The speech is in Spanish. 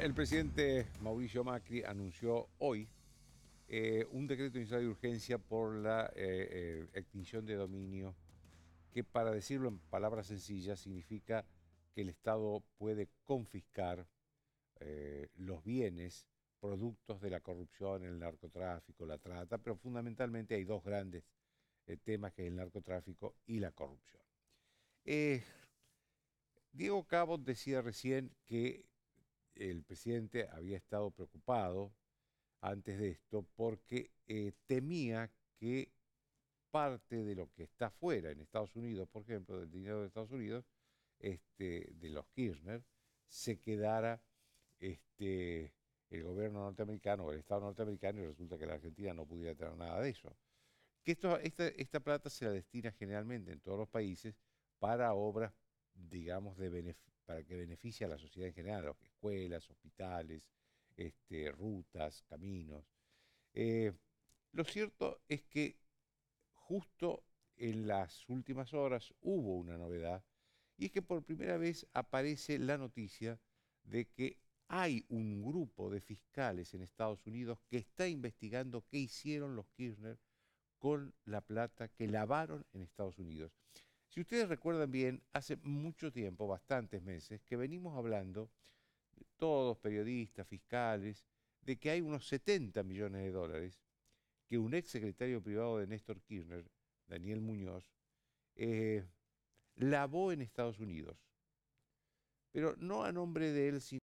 El presidente Mauricio Macri anunció hoy eh, un decreto inicial de urgencia por la eh, eh, extinción de dominio, que para decirlo en palabras sencillas significa que el Estado puede confiscar los bienes productos de la corrupción, el narcotráfico, la trata, pero fundamentalmente hay dos grandes temas que es el narcotráfico y la corrupción. Diego Cabo decía recién que el presidente había estado preocupado antes de esto porque eh, temía que parte de lo que está fuera en Estados Unidos, por ejemplo, del dinero de Estados Unidos, este, de los Kirchner, se quedara este, el gobierno norteamericano o el Estado norteamericano y resulta que la Argentina no pudiera tener nada de eso. Que esta, esta plata se la destina generalmente en todos los países para obras digamos, para que beneficie a la sociedad en general, a escuelas, hospitales, este, rutas, caminos. Eh, lo cierto es que justo en las últimas horas hubo una novedad y es que por primera vez aparece la noticia de que hay un grupo de fiscales en Estados Unidos que está investigando qué hicieron los Kirchner con la plata que lavaron en Estados Unidos. Si ustedes recuerdan bien, hace mucho tiempo, bastantes meses, que venimos hablando, todos periodistas, fiscales, de que hay unos 70 millones de dólares que un ex secretario privado de Néstor Kirchner, Daniel Muñoz, eh, lavó en Estados Unidos. Pero no a nombre de él, sino